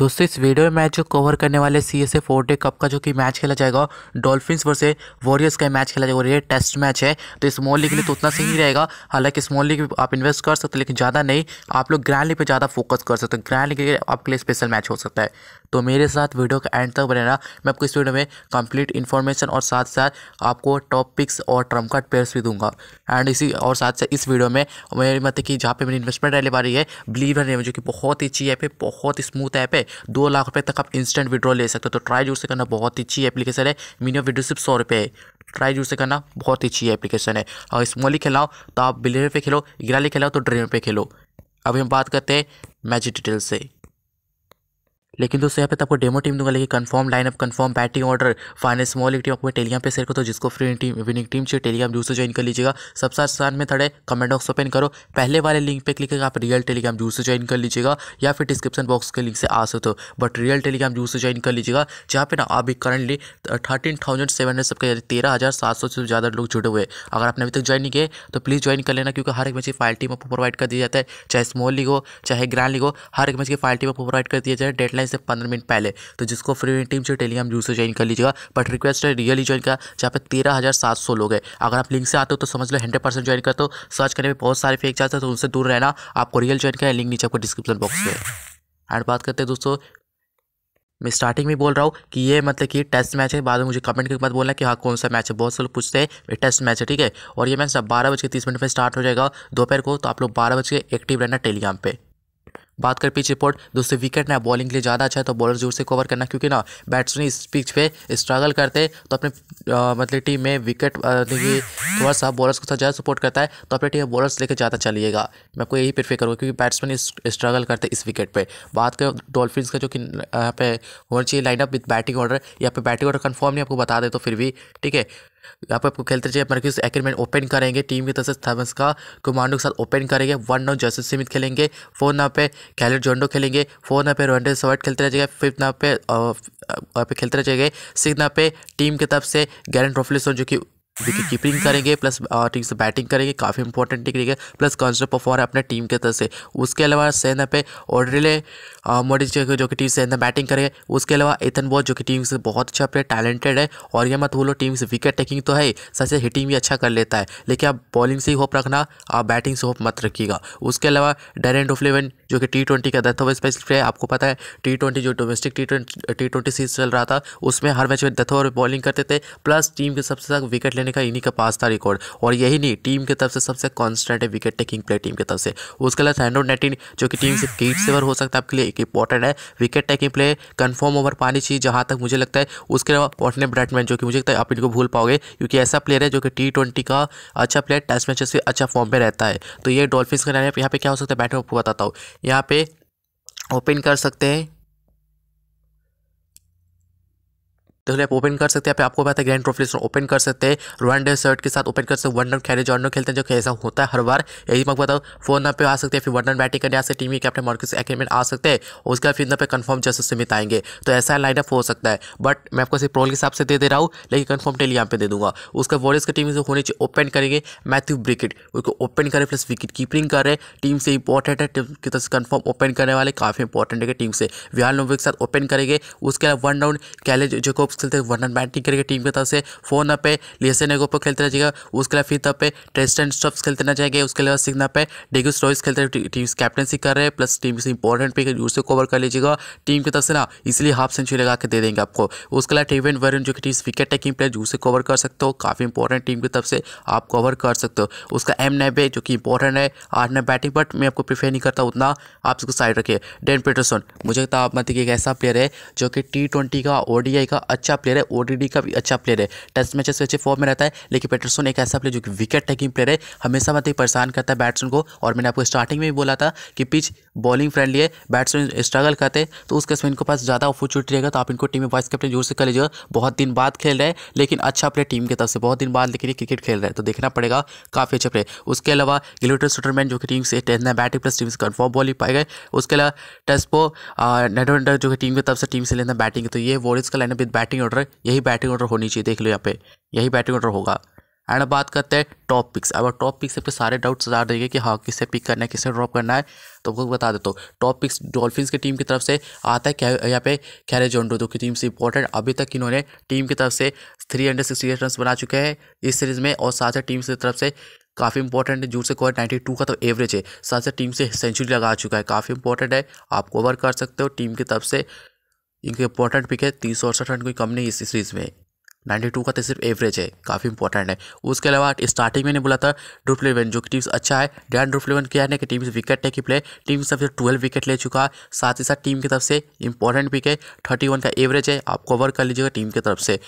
दोस्तों इस वीडियो में मैच जो कवर करने वाले सी एस ए कप का जो कि मैच खेला जाएगा डॉल्फिन्स वर्से वॉरियर्स का मैच खेला जाएगा और ये टेस्ट मैच है तो स्मॉल लीग के लिए तो उतना सही रहेगा हालांकि स्मॉल लीग आप इन्वेस्ट कर सकते हैं लेकिन ज़्यादा नहीं आप लोग ग्रैंड लीग पर ज़्यादा फोकस कर सकते हैं ग्रैंड लीग के आपके लिए स्पेशल मैच हो सकता है तो मेरे साथ वीडियो का एंड तक बने मैं आपको इस वीडियो में कंप्लीट इन्फॉर्मेशन और साथ साथ आपको टॉप पिक्स और ट्रम्प कार्ड पेयर्स भी दूंगा एंड इसी और साथ साथ इस वीडियो में मेरे मतलब कि जहाँ पे मेरी इन्वेस्टमेंट रहने रही है ब्लीवर नेम जो कि बहुत ही अच्छी ऐप है बहुत ही स्मूथ ऐप है दो लाख रुपये तक आप इंस्टेंट विड्रॉ ले सकते हो तो ट्राई जरूर से करना बहुत ही अच्छी एप्लीकेशन है मिनिमम विड्रो सिर्फ सौ रुपये है ट्राई जरूर से करना बहुत ही अच्छी एप्लीकेशन है और स्मॉली खेलाओ तो आप बिलीवर पर खेलो गिराली खिलाओ तो ड्रीमर पर खेलो अभी हम बात करते हैं मैजिक डिटेल से लेकिन दोस्तों यहाँ पे तो आपको डेमो टीम दूंगा लेकिन confirm lineup confirm batting order final small एक टीम आपको टेलीग्राम पे शेयर कर दो जिसको फ्री टीम विनिंग टीम चाहिए टेलीग्राम जूस से ज्वाइन कर लीजिएगा सबसे आसान में थड़े कमेंट बॉक्स ओपन करो पहले वाले लिंक पे क्लिक करके आप रियल टेलीग्राम जूस से ज्वाइन कर लीजिएगा या फिर डिस्क्रिप्शन बॉक्स के लिंक से आ सकते हो बट रियल टेलीग्राम जूस से ज्वाइन कर लीजिएगा जहाँ पे ना अभी currently thirteen thousand seven hundred सबके तेरह हज़ार सात सौ से ज़्यादा लोग जुड़े हुए अगर आपने अभी तक ज्वाइन नहीं किए तो प्लीज़ ज्वाइन कर लेना क्योंकि हर एक मैच की फाइल टीम आपको प्रोवाइड कर दिया जाता है चाहे स्मॉल लीग हो चाहे ग्रैंड लीग हो हर एक मैच की फाइल टीम आपको प्रोवाइड कर दिया जाए डेडलाइन करना है इससे पंद्रह मिनट पहले तो जिसको फ्री में टीम चाहिए टेलीग्राम जरूर से ज्वाइन कर लीजिएगा बट रिक्वेस्ट है रियली ज्वाइन का जहाँ पे तेरह हज़ार सात सौ लोग हैं अगर आप लिंक से आते हो तो समझ लो हंड्रेड परसेंट ज्वाइन करते हो सर्च करने में बहुत सारे फेक चांस है तो उनसे दूर रहना आपको रियल ज्वाइन का लिंक नीचे आपको डिस्क्रिप्शन बॉक्स में एंड बात करते हैं दोस्तों मैं स्टार्टिंग में बोल रहा हूँ कि ये मतलब कि टेस्ट मैच है बाद में मुझे कमेंट करके बाद बोलना कि हाँ कौन सा मैच है बहुत से लोग पूछते हैं ये टेस्ट मैच है ठीक है और ये मैच बारह बज के तीस मिनट में स्टार्ट हो जाएगा दोपहर को तो आप लोग बारह बज के एक्टिव रहना टेलीग्राम पे बात कर पिच रिपोर्ट दोस्तों विकेट ना बॉलिंग के लिए ज़्यादा अच्छा है तो बॉलर जोर से कवर करना क्योंकि ना बैट्समैन इस पिच पे स्ट्रगल करते तो अपने मतलब टीम में विकेट देखिए थोड़ा सा बॉलर्स को ज़्यादा सपोर्ट करता है तो अपने टीम में बॉलर्स लेकर ज़्यादा चलिएगा मैं आपको यही प्रेफर करूँगा क्योंकि बैट्समैन स्ट्रगल करते इस विकेट पर बात करें डॉल्फिन का जो कि यहाँ पे होना चाहिए लाइनअप विथ बैटिंग ऑर्डर यहाँ पे बैटिंग ऑर्डर कन्फर्म नहीं आपको बता दे तो फिर भी ठीक है यहाँ पर आपको खेलते चाहिए मार्क्यूस एक्रमेंट ओपन करेंगे टीम की तरफ से थर्मस का कमांडो के साथ ओपन करेंगे वन नाउ जैसे सीमित खेलेंगे फोर नाव पे कैलर जोंडो खेलेंगे फोर नाव पे रोनडे सवर्ट खेलते रहेगा फिफ्थ नाव पे पे खेलते रहेगा सिक्स नाव पे टीम की तरफ से गैरन ट्रोफलिसन जो कि देखिए कीपिंग करेंगे प्लस ठीक से बैटिंग करेंगे काफ़ी इंपॉर्टेंट टेक्निक है प्लस कॉन्स्टेंट परफॉर्म है अपने टीम के तरफ से उसके अलावा सेना पे ऑर्डरले मोडिज जो कि टीम सेना बैटिंग करेंगे उसके अलावा एथन बॉल जो कि टीम से बहुत अच्छा प्लेयर टैलेंटेड है और यह मत बोलो टीम से विकेट टेकिंग तो है सबसे हिटिंग भी अच्छा कर लेता है लेकिन आप बॉलिंग से ही होप रखना आप बैटिंग से होप मत रखिएगा उसके अलावा डेरेन डोफलेवन जो कि टी ट्वेंटी का दत्थ स्पेशल प्लेयर आपको पता है टी ट्वेंटी जो domestic T twenty T twenty series चल रहा था उसमें हर मैच में दथोवर बॉलिंग करते थे प्लस टीम के सबसे ज्यादा विकेट ने लिखा इन्हीं का पास था रिकॉर्ड और यही नहीं टीम की तरफ से सबसे कॉन्स्टेंट है विकेट टेकिंग प्लेयर टीम की तरफ से उसके अलावा सैंडो नेटिन जो कि टीम से कीट सेवर हो सकता है आपके लिए एक इंपॉर्टेंट है wicket taking player confirm over पानी चाहिए जहाँ तक मुझे लगता है उसके अलावा पॉटने ब्रैटमैन जो कि मुझे लगता है आप इनको भूल पाओगे क्योंकि ऐसा प्लेयर है जो कि टी ट्वेंटी का अच्छा प्लेयर टेस्ट मैचेस से अच्छा फॉर्म में रहता है तो ये डॉल्फिन का नाम यहाँ पे क्या हो सकता है बैठे आपको बताता हूँ यहाँ पे ओपन कर सकते हैं तो आप ओपन कर सकते हैं आपको पता है ग्रैंड ट्रॉफी ओपन कर सकते हैं वन डे शर्ट के साथ ओपन कर सकते हैं वन खेले जॉर्नो खेलते हैं जो ऐसा होता है हर बार यही मैं बताऊँ फोन पे आ सकते हैं फिर वन बैटिंग करने आ सकते टीम के कैप्टन मार्केट अकेडमी आ सकते हैं उसका फिर पे कन्फर्म जैसे सुमित आएंगे तो ऐसा लाइनअप हो सकता है बट मैं आपको सिर्फ प्रोल के हिसाब से दे दे रहा हूँ लेकिन कन्फर्म टेली यहाँ पे दे दूंगा उसका वॉरियर्स की टीम से होनी चाहिए ओपन करेंगे मैथ्यू ब्रिकेट उसको ओपन करें प्लस विकेट कीपिंग कर रहे टीम से इंपॉर्टेंट है टीम की तरफ से कन्फर्म ओपन करने वाले काफ़ी इंपॉर्टेंट है टीम से विहार नोवे के साथ ओपन करेंगे उसके अलावा वन डाउन कैलेज जो तरफ खेलते हैं वर्नर बैटिंग करके टीम की तरफ से फोन अप है लियसन एगो पर खेलते रह जाएगा उसके अलावा फिफ्थ अप है टेस्टन स्टॉप्स खेलते ना जाएंगे उसके अलावा सिग्न अप है डेग्यूस खेलते रहे टीम कैप्टनसी कर रहे हैं प्लस टीम से इंपॉर्टेंट पिक जोर से कवर कर लीजिएगा टीम की तरफ से ना इसलिए हाफ सेंचुरी लगा के दे देंगे आपको उसके अलावा टेवन वरुण जो कि टीम विकेट टेकिंग प्लेयर उसे कवर कर सकते हो काफ़ी इंपॉर्टेंट टीम की तरफ से आप कवर कर सकते हो उसका एम नैबे जो कि इंपॉर्टेंट है आठ नैब बैटिंग बट मैं आपको प्रीफेयर नहीं करता उतना आप इसको साइड रखिए डेन पीटरसन मुझे लगता तो आप मत एक ऐसा प्लेयर है जो कि टी ट्वेंटी का ओडीआई का अच्छा प्लेयर है ओडीडी का भी अच्छा प्लेयर है टेस्ट मैचेस से अच्छे फॉर्म में रहता है लेकिन पेटरसन एक ऐसा प्लेयर जो कि विकेट टेकिंग प्लेयर है हमेशा मतलब परेशान करता है बैट्समैन को और मैंने आपको स्टार्टिंग में भी बोला था कि पिच बॉलिंग फ्रेंडली है बैट्समैन स्ट्रगल करते तो उसके केस इनके पास ज़्यादा अपॉर्चुनिटी रहेगा तो आप इनको टीम में वाइस कैप्टन जोर से कर लीजिएगा बहुत दिन बाद खेल रहे हैं लेकिन अच्छा प्लेयर टीम की तरफ से बहुत दिन बाद लेकिन ये क्रिकेट खेल रहे हैं तो देखना पड़ेगा काफ़ी अच्छे प्लेयर उसके अलावा गिलोटर सुटरमैन जो कि टीम से टेस्ट बैटिंग प्लस टीम से कन्फर्म बॉलिंग पाए गए उसके अलावा टेस्ट को नेडोडर जो कि टीम की तरफ से टीम से लेना बैटिंग तो ये वॉरिस का lineup with batting batting order यही बैटिंग ऑर्डर होनी चाहिए देख लो यहाँ पे यही बैटिंग ऑर्डर होगा एंड बात करते हैं टॉप पिक्स अब टॉप पिक्स पे सारे डाउट्स सुधार देंगे कि हाँ किससे पिक करना है किससे ड्रॉप करना है तो वो बता देता हूँ टॉप पिक्स डॉल्फिन्स की टीम की तरफ से आता है क्या यहाँ पे कैरे जोंडो की टीम से इंपॉर्टेंट अभी तक इन्होंने टीम की तरफ से three hundred sixty eight run बना चुके हैं इस सीरीज में और साथ ही टीम तो की तरफ से काफ़ी इंपॉर्टेंट है जूर से कोवर नाइन्टी टू का तो एवरेज है साथ ही टीम से सेंचुरी लगा चुका है काफ़ी इंपॉर्टेंट है आप कवर कर सकते हो टीम की तरफ से इनका इंपॉर्टेंट पिक है तीन सौ अड़सठ रन कोई कम नहीं इस सीरीज़ में नाइन्टी टू का तो सिर्फ एवरेज है काफ़ी इंपॉर्टेंट है उसके अलावा स्टार्टिंग में ने बोला था ड्रुपलेवन जो कि टीम्स अच्छा है डैन ड्रुपलेवन क्या है कि टीम्स विकेट कि प्ले टीम की तरफ से ट्वेल्व विकेट ले चुका है साथ ही साथ टीम की तरफ से इंपॉर्टेंट पिक है थर्टी वन का एवरेज है आप कवर कर लीजिएगा टीम की तरफ से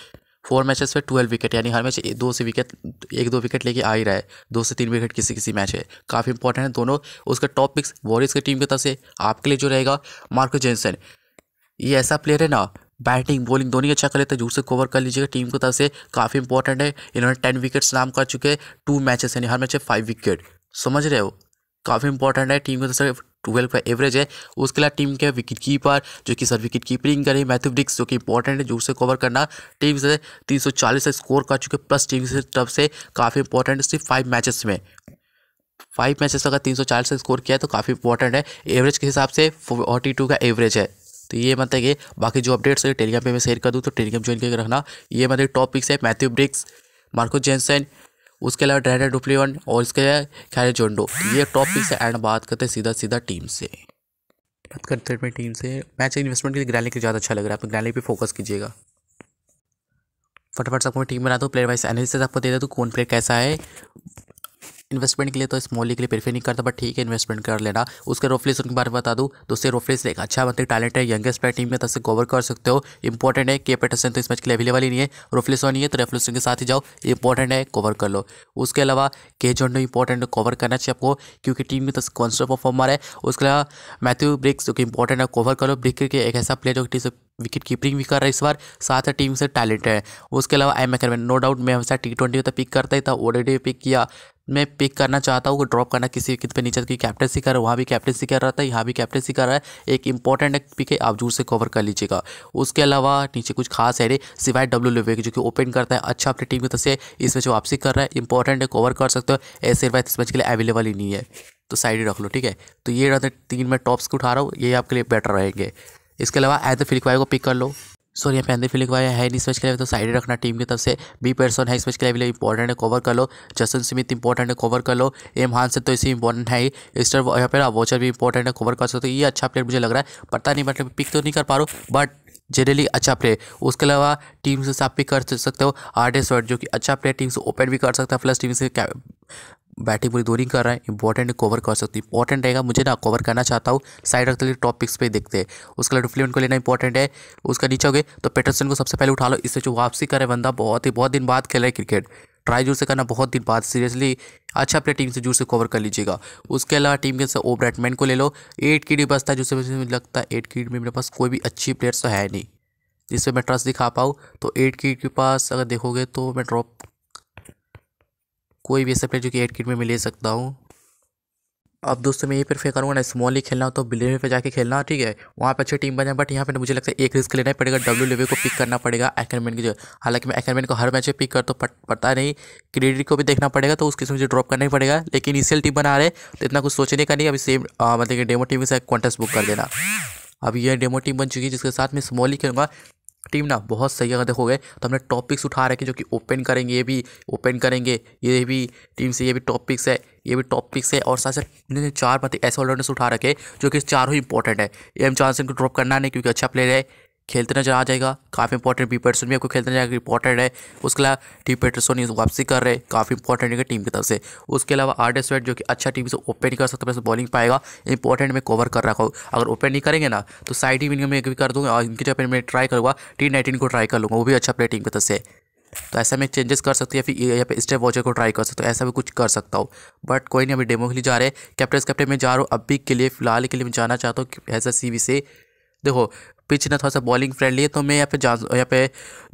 फोर मैचेस पे ट्वेल्व विकेट यानी हर मैच दो से विकेट एक दो विकेट लेके आ ही रहा है दो से तीन विकेट किसी किसी मैच है काफ़ी इंपॉर्टेंट है दोनों उसका टॉप पिक्स वॉरियर्स की टीम की तरफ से आपके लिए जो रहेगा मार्को जेंसन ये ऐसा प्लेयर है ना बैटिंग बॉलिंग दोनों ही अच्छा कर लेते हैं से कवर कर लीजिएगा टीम की तरफ से काफ़ी इंपॉर्टेंट है इन्होंने टेन विकेट्स नाम कर चुके हैं टू मैचेस यानी हर मैच है फाइव विकेट समझ रहे हो काफ़ी इंपॉर्टेंट है टीम के तरफ से ट्वेल्व का एवरेज है उसके अलावा टीम के विकेट कीपर जो कि सर विकेट कीपरिंग करें मैथ्यू ब्रिक्स जो कि इंपॉर्टेंट है जोर से कवर करना टीम से तीन तक स्कोर कर चुके प्लस टीम से तरफ से काफ़ी इंपॉर्टेंट है सिर्फ फाइव मैचेस में फाइव मैचेस अगर तीन सौ चालीस स्कोर किया है तो काफ़ी इंपॉर्टेंट है एवरेज के हिसाब से फोर्टी टू का एवरेज है तो ये मतलब कि बाकी जो अपडेट्स है टेलीग्राम पे मैं शेयर कर दूँ तो टेलीग्राम ज्वाइन करके रखना ये मतलब टॉपिक्स है मैथ्यू ब्रिक्स मार्को जेंसन उसके अलावा ड्रैडर डुप्लीवन और इसके खैर जोंडो तो ये टॉपिक्स है एंड बात करते हैं सीधा सीधा टीम से बात करते हैं टीम से मैच इन्वेस्टमेंट के लिए ग्रैली के ज़्यादा अच्छा लग रहा है आप ग्रैली पे फोकस कीजिएगा फटाफट से आपको टीम बना दो प्लेयर वाइज एनालिसिस आपको दे देता तो कौन प्लेयर कैसा है इन्वेस्टमेंट के लिए तो स्मॉली के लिए प्रेफर नहीं करता बट ठीक है इन्वेस्टमेंट कर लेना उसके रोफलिस उनके बारे में बता दूँ तो उससे एक अच्छा मतलब टैलेंट है यंगेस्ट प्लेयर टीम में तब से कवर कर सकते हो इंपॉर्टेंट है के पेटरसन तो इस मैच के लिए अवेलेबल ही नहीं है रोफ्लिस नहीं है तो रेफलिस के साथ ही जाओ इंपॉर्टेंट है कवर कर लो उसके अलावा के जोडो इंपॉर्टेंट कवर करना चाहिए आपको क्योंकि टीम में तो कॉन्स्टेंट परफॉर्मर है उसके अलावा मैथ्यू ब्रिक्स जो कि इंपॉर्टेंट है कवर कर लो ब्रिक के एक ऐसा प्लेयर जो टीम से विकेट कीपिंग भी कर रहा है इस बार साथ ही टीम से टैलेंट है उसके अलावा आई एकर नो डाउट मैं हमेशा टी ट्वेंटी तो पिक करता ही था ओडीडी पिक किया मैं पिक करना चाहता हूँ ड्रॉप करना किसी विकेट पे नीचे की कैप्टनसी कर रहा है वहाँ भी कैप्टनसी कर रहा था यहाँ भी कैप्टनसी कर रहा है एक इंपॉर्टेंट पिक है आप जोर से कवर कर लीजिएगा उसके अलावा नीचे कुछ खास है सिवाय डब्ल्यू लेवे जो कि ओपन करता है अच्छा अपनी टीम की तरफ से इस मैच वापसी कर रहा है इंपॉर्टेंट है कवर कर सकते हो ऐसे रिवाइज इस मैच के लिए अवेलेबल ही नहीं है तो साइड ही रख लो ठीक है तो ये रहता तीन मैं टॉप्स के उठा रहा हूँ ये आपके लिए बेटर रहेंगे इसके अलावा एज ए फ्लिक फायर को पिक कर लो सॉरी यहाँ पे अंदर फिलिंग वाया है नहीं स्विच के लिए तो साइड रखना टीम की तरफ से बी पर्सन है स्विच के लिए इंपॉर्टेंट है कवर कर लो जसन स्मिथ इंपॉर्टेंट है कवर कर लो एम हान से तो इसी इंपॉर्टेंट है ही स्टर यहाँ पे वॉचर भी इंपॉर्टेंट है कवर कर सकते हो ये अच्छा प्लेयर मुझे लग रहा है पता नहीं मतलब पिक तो नहीं कर पा रहा हूँ बट जनरली अच्छा प्लेयर उसके अलावा टीम से आप पिक कर सकते हो आर एस जो कि अच्छा प्लेयर टीम से ओपन भी कर सकता है प्लस टीम से बैटिंग पूरी दो कर रहा है इंपॉर्टेंट कवर कर सकती है इंपॉर्टेंट रहेगा मुझे ना कवर करना चाहता हूँ साइड रखते लिए टॉप पिक्स पे देखते हैं उसका डुप्लीमेंट को लेना इंपॉर्टेंट है उसका नीचे हो गए तो पेटरसन को सबसे पहले उठा लो इससे जो वापसी करे बंदा बहुत ही बहुत दिन बाद रहा है क्रिकेट ट्राई जोर से करना बहुत दिन बाद सीरियसली अच्छा अपने टीम से जोर से कवर कर लीजिएगा उसके अलावा टीम के ओ ब्रैटमैन को ले लो एट की डी बचता है जिससे मुझे लगता है एट की में मेरे पास कोई भी अच्छी प्लेयर्स तो है नहीं जिससे मैं ट्रस्ट दिखा पाऊँ तो एट की के पास अगर देखोगे तो मैं ड्रॉप कोई भी ऐसा प्लेयर जो कि एड किट में मैं ले सकता हूँ अब दोस्तों मैं यही प्रेफर करूँगा ना स्मॉल ही खेलना हो तो बिलेवे पे जाके खेलना ठीक है वहाँ पे अच्छी टीम बन जाए बट यहाँ पे मुझे लगता है एक रिस्क लेना पड़ेगा डब्ल्यू लेवे को पिक करना पड़ेगा एक्नमैन की जो हालांकि मैं एक्नमैन को हर मैच में पिक कर तो पता नहीं क्रेडिट को भी देखना पड़ेगा तो उसके मुझे ड्रॉप करना ही पड़ेगा लेकिन इसी टीम बना रहे तो इतना कुछ सोचने का नहीं अभी सेम मतलब कि डेमो टीम के साथ कॉन्टेस्ट बुक कर देना अब ये डेमो टीम बन चुकी है जिसके साथ मैं स्मॉल ही खेलूँगा टीम ना बहुत सही अगर देखोगे तो हमने टॉपिक्स उठा रखे जो कि ओपन करेंगे ये भी ओपन करेंगे ये भी टीम से ये भी टॉपिक्स है ये भी टॉपिक्स है और साथ साथ चार पति ऐसे ऑलराउंडर्स उठा रखे जो कि चारों इंपॉर्टेंट है एम चांसन को ड्रॉप करना नहीं क्योंकि अच्छा प्लेयर है खेलते नजर आ जाएगा काफ़ी इंपॉर्टेंट बी पेटरसन भी आपको खेलते नजर आएगा इंपॉर्टेंट है उसके अलावा टी पेटरसन वापसी कर रहे हैं काफ़ी इंपॉर्टेंट है टीम की तरफ से उसके अलावा आर एस जो कि अच्छा टीम से ओपन नहीं कर सकता वैसे बॉलिंग पाएगा इंपॉर्टेंट में कवर कर रखा हूँ अगर ओपन नहीं करेंगे ना तो साइड ही में भी कर दूँगा और इनकी जगह मैं ट्राई करूँगा टी नाइनटीन को ट्राई कर लूँगा वो भी अच्छा प्लेयर टीम की तरफ से तो ऐसा मैं चेंजेस कर सकती है फिर यहाँ पे स्टेप वॉचर को ट्राई कर सकता हूँ ऐसा भी कुछ कर सकता हूँ बट कोई नहीं अभी डेमो के लिए जा रहे हैं कैप्टन कैप्टन में जा रहा हूँ अभी के लिए फिलहाल के लिए मैं जाना चाहता हूँ ऐसा सी से देखो पिच ना थोड़ा सा बॉलिंग फ्रेंडली है तो मैं यहाँ पे जा यहाँ पे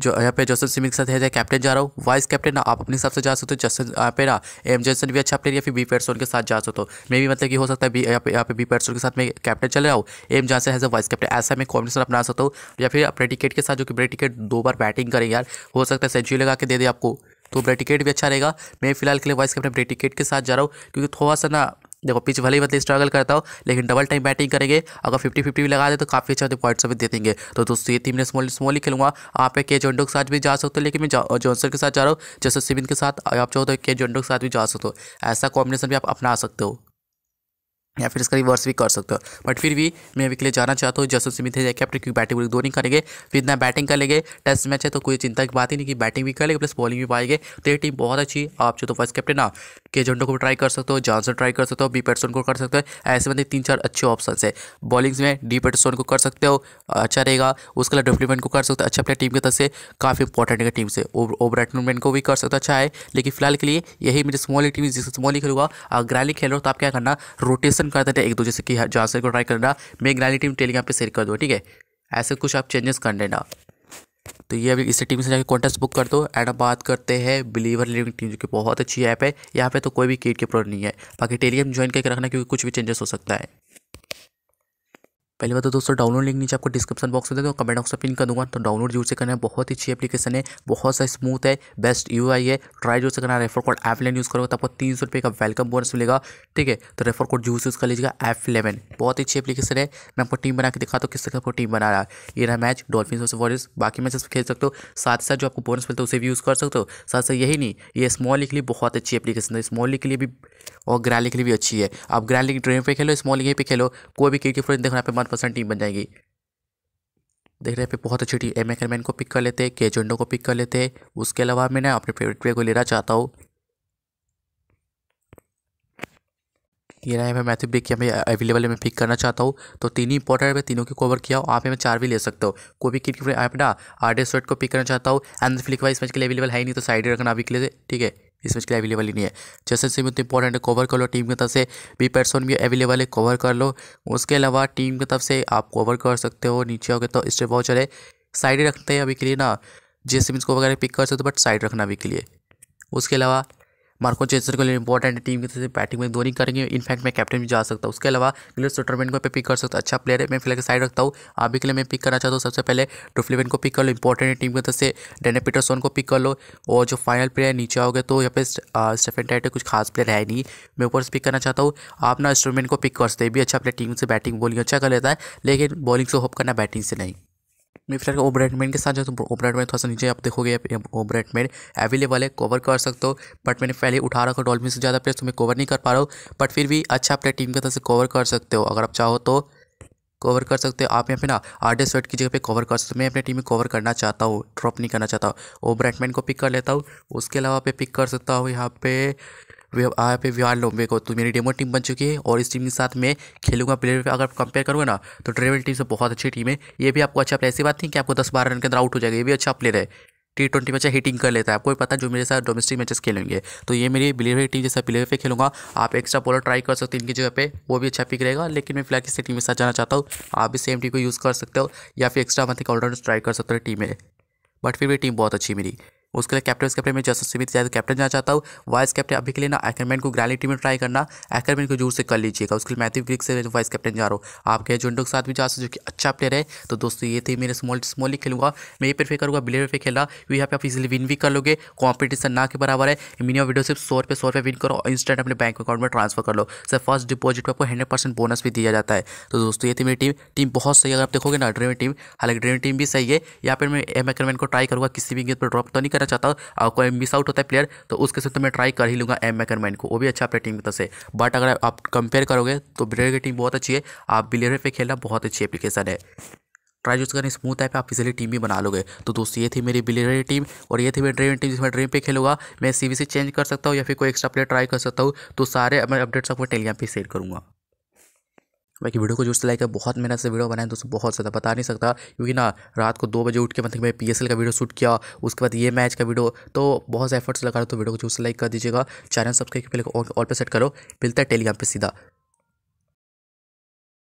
जो यहाँ पे जोसन सिमिंग के साथ है कैप्टन जा रहा हूँ वाइस कैप्टन ना आप अपने हिसाब से जा सकते हो जस्टिन यहाँ पे ना एम जैसन भी अच्छा प्लेयर या फिर बी पेटसोन के साथ जा सकते हो मे भी मतलब कि हो सकता है बी यहाँ पे यहाँ पे बी पेटसोन के साथ मैं कैप्टन रहा हूँ M Johnson as a vice captain ऐसा मैं कॉम्बिनेशन अपना सकता हूँ या फिर अपने टिकट के साथ जो कि ब्रेड टिकट दो बार बैटिंग करें यार हो सकता है सेंचुरी लगा के दे दे आपको तो ब्रेड टिकट भी अच्छा रहेगा मैं फिलहाल के लिए वाइस कैप्टन ब्रेड टिकट के साथ जा रहा हूँ क्योंकि थोड़ा सा ना देखो पिच भले ही मतलब स्ट्रगल करता हो लेकिन डबल टाइम बैटिंग करेंगे अगर फिफ्टी फिफ्टी भी लगा दे तो काफ़ी अच्छा पॉइंट्स भी दे देंगे तो दोस्तों ये टीम ने स्मॉल स्मॉल ही खेलूंगा आप के जोंडो के साथ भी जा सकते हो लेकिन मैं जॉनसन के साथ जा रहा हूँ जैसे सिविन के साथ आप चाहो तो के जोंडो के साथ भी जा सकते हो ऐसा कॉम्बिनेशन भी आप अपना सकते हो या फिर इसका रिवर्स भी कर सकते हो बट फिर भी मैं अभी के लिए जाना चाहता हूँ जसन स्मिथ है जाके कैप्टन क्योंकि बैटिंग बोलिंग दोनों करेंगे फिर इतना बैटिंग कर लेंगे टेस्ट मैच है तो कोई चिंता की बात ही नहीं कि बैटिंग भी कर लेंगे प्लस बॉलिंग भी पाएंगे तो ये टीम बहुत अच्छी आप जो तो फर्स्ट कैप्टन ना के जंडो को ट्राई कर सकते हो जॉनसन ट्राई कर सकते हो बी पेटसन को कर सकते हो ऐसे मतलब तीन चार अच्छे ऑप्शन है बॉलिंग्स में डी पेटसन को कर सकते हो अच्छा रहेगा उसके अलावा डेवलपमेंट को कर सकते हो अच्छा अपने टीम की तरफ से काफ़ी इंपॉर्टेंट है टीम से ओवर को भी कर सकते हो अच्छा है लेकिन फिलहाल के लिए यही मेरी स्मॉल टीम जिससे स्मॉल ही खेलूंगा अगर ग्रैली खेल रहे हो तो आप क्या करना रोटेशन पसंद करते थे एक दूसरे से कि हाँ, जो आंसर को ट्राई करना मेघनाली टीम टेली यहाँ पे शेयर कर दो ठीक है ऐसे कुछ आप चेंजेस कर लेना तो ये अभी इसी टीम से जाकर कॉन्टेस्ट बुक कर दो एंड बात करते हैं बिलीवर लिविंग टीम जो कि बहुत अच्छी ऐप है यहाँ पे तो कोई भी कीट के प्रोड नहीं है बाकी टेलीग्राम ज्वाइन करके रखना क्योंकि कुछ भी चेंजेस हो सकता है पहले बात तो दोस्तों डाउनलोड लिंक नीचे आपको डिस्क्रिप्शन बॉक्स में दे दो कमेंट बॉक्स में पिन कर दूंगा तो डाउनलोड जरूर से करना है बहुत ही अच्छी एप्लीकेशन है बहुत सा स्मूथ है बेस्ट यू है ट्राई जरूर से करना रेफर कोड एफ लेन यूज़ करोगे तो आपको तीन सौ रुपये का वेलकम बोनस मिलेगा ठीक है तो रेफर कोड जूस यूज़ कर लीजिएगा एफ इलेवन बहुत ही अच्छी एप्लीकेशन है मैं आपको टीम बना के दिखाता हूँ किस तरह आपको टीम बना रहा है ये रहा मैच डॉल्फिन वर्सेस वॉरियर्स बाकी मैच खेल सकते हो साथ साथ जो आपको बोनस मिलता है उसे भी यूज़ कर सकते हो साथ साथ यही नहीं ये स्मॉल लिख के लिए बहुत अच्छी एप्लीकेशन है स्मॉल लिख के लिए भी और ग्रैंड के लिए भी अच्छी है आप ग्रैंड लीग पर खेलो स्मॉल यहीं पर खेलो कोई भी क्रिकेट फ्रेंड देखना पे मत परसेंट टीम बन जाएगी देख रहे हैं फिर बहुत अच्छी टीम एम एकरमैन को पिक कर लेते हैं के केजेंडो को पिक कर लेते हैं उसके अलावा मैं ना अपने फेवरेट प्लेयर को लेना चाहता हूँ ये रहा है मैं मैथ्यू बिक हमें अवेलेबल है मैं पिक करना चाहता हूँ तो तीन ही इंपॉर्टेंट है तीनों की कवर किया आप मैं चार भी ले सकते हो कोई भी किट की अपना आर डी स्वेट को पिक करना चाहता हूँ एंड फ्लिक वाइज मैच के लिए अवेलेबल है नहीं तो साइड रखना अभी के लिए ठीक है इसमें के लिए अवेलेबल ही नहीं है जैसे सिम इतनी इंपॉर्टेंट है कवर कर लो टीम की तरफ से बी पर्सन भी अवेलेबल है कवर कर लो उसके अलावा टीम की तरफ से आप कवर कर सकते हो नीचे हो गए तो स्टेप बहुत चले साइड रखते हैं अभी के लिए ना जिस सिम्स को वगैरह पिक कर सकते हो बट साइड रखना अभी के लिए उसके अलावा मार्को चेसर के लिए इंपॉर्टेंट है टीम की तरफ से बैटिंग में दोनों करेंगे इनफैक्ट मैं कैप्टन भी जा सकता हूँ उसके अलावा ग्लेट सुटरमैन को पे पिक कर सकता हूँ अच्छा प्लेयर है मैं फिलहाल साइड रखता हूँ आप भी के लिए मैं पिक करना चाहता हूँ सबसे पहले डुफ्लिवेन को पिक कर लो इंपॉर्टेंट है टीम की तरफ से डेने पीटरसोन को पिक कर लो और जो फाइनल प्लेयर नीचे आओगे तो यहाँ पे स्टेफन टाइट कुछ खास प्लेयर है नहीं मैं ऊपर से पिक करना चाहता हूँ आप ना इंस्ट्रूमेंट को पिक कर सकते भी अच्छा प्लेयर टीम से बैटिंग बॉलिंग अच्छा कर लेता है लेकिन बॉलिंग से होप करना बैटिंग से नहीं मिफ्टर का ओब्रेटमेन के साथ जो तो ओब्रेटमेन थोड़ा सा नीचे आप देखोगे ओब्रेटमेन अवेलेबल है कवर कर सकते हो बट मैंने पहले उठा रखा डॉल्फिन से ज़्यादा प्लेस तो मैं कवर नहीं कर पा रहा हूँ बट फिर भी अच्छा अपने टीम के तरफ से कवर कर सकते हो अगर आप चाहो तो कवर कर सकते हो आप यहाँ पे ना आर्डे स्वेट की जगह पे कवर कर सकते हो मैं अपने टीम में कवर करना चाहता हूँ ड्रॉप नहीं करना चाहता हूँ ओब्रेटमैन को पिक कर लेता हूँ उसके अलावा पे पिक कर सकता हूँ यहाँ पे यहाँ पे विहार लोम्बे को तो मेरी डेमो टीम बन चुकी है और इस टीम के साथ मैं खेलूंगा प्लेयर अगर कंपेयर करूँगा ना तो ट्रेवल टीम से बहुत अच्छी टीम है ये भी आपको अच्छा प्लेयर ऐसी बात नहीं कि आपको दस बारह रन के अंदर आउट हो जाएगा ये भी अच्छा प्लेयर है टी ट्वेंटी मैच हिटिंग कर लेता है आपको भी पता है जो मेरे साथ डोमेस्टिक मैचेस खेलेंगे तो ये मेरी बिलीवर टीम जैसा बिलीवर पे खेलूंगा आप एक्स्ट्रा बॉलर ट्राई कर सकते हैं इनकी जगह पे वो भी अच्छा पिक रहेगा लेकिन मैं फिलहाल किसी टीम के साथ जाना चाहता हूँ आप भी सेम टीम को यूज़ कर सकते हो या फिर एक्स्ट्रा मतलब ऑलराउंड ट्राई कर सकते हो टीम में बट फिर भी टीम बहुत अच्छी मेरी उसके लिए कैप्टन कैप्टन में जस्ट सीमित जाए तो कैप्टन जाना चाहता हूँ वाइस कैप्टन अभी के लिए ना एकरमैन को ग्रैंड टीम में ट्राई करना एकरमैन को जोर से कर लीजिएगा उसके लिए मैथ्यू ग्रिक से वाइस कैप्टन जा रहा हूँ आपके जुंडो के साथ भी जा सकते जो कि अच्छा प्लेयर है तो दोस्तों ये थे मेरे स्मॉल स्मॉल ही खेलूंगा मैं ये प्रेफर करूँगा बिलेयर पे खेला तो यहाँ पे आप इजिली विन भी कर लोगे कॉम्पिटिशन ना के बराबर है मिनिमम वीडियो सिर्फ सौ रुपये सौ रुपये विन करो और इंस्टेंट अपने बैंक अकाउंट में ट्रांसफर कर लो सर फर्स्ट डिपोजिट पर आपको हंड्रेड परसेंट बोनस भी दिया जाता है तो दोस्तों ये थी मेरी टीम टीम बहुत सही अगर आप देखोगे ना ड्रीम टीम हालांकि ड्रीम टीम भी सही है यहाँ पर मैं एम एकरमैन को ट्राई करूँगा किसी भी गेंद पर ड्रॉप तो नहीं करना चाहता हूँ कोई मिस आउट होता है प्लेयर तो उसके साथ तो मैं ट्राई कर ही लूँगा एम मैकरमैन को वो भी अच्छा अपने टीम की तरफ से बट अगर आप कंपेयर करोगे तो बिलेर की टीम बहुत अच्छी है आप बिलेर पर खेलना बहुत अच्छी एप्लीकेशन है ट्राई जो करनी स्मूथ ऐप है आप इसीलिए टीम भी बना लोगे तो दोस्तों ये थी मेरी बिलेर टीम और ये थी मेरी ड्रीम टीम जिसमें ड्रीम पे खेलूंगा मैं सी चेंज कर सकता हूँ या फिर कोई एक्स्ट्रा प्लेयर ट्राई कर सकता हूँ तो सारे मैं अपडेट्स आपको टेलीग्राम पे शेयर करूँगा बाकी वीडियो को जोर से लाइक है बहुत मेहनत से वीडियो बनाए दोस्तों बहुत ज़्यादा बता नहीं सकता क्योंकि ना रात को दो बजे उठ के मतलब मैं पी का वीडियो शूट किया उसके बाद ये मैच का वीडियो तो बहुत एफर्ट्स लगा रहा तो वीडियो को जोर से लाइक कर दीजिएगा चैनल सब्सक्राइब पहले ऑल पर सेट करो मिलता है टेलीग्राम पर सीधा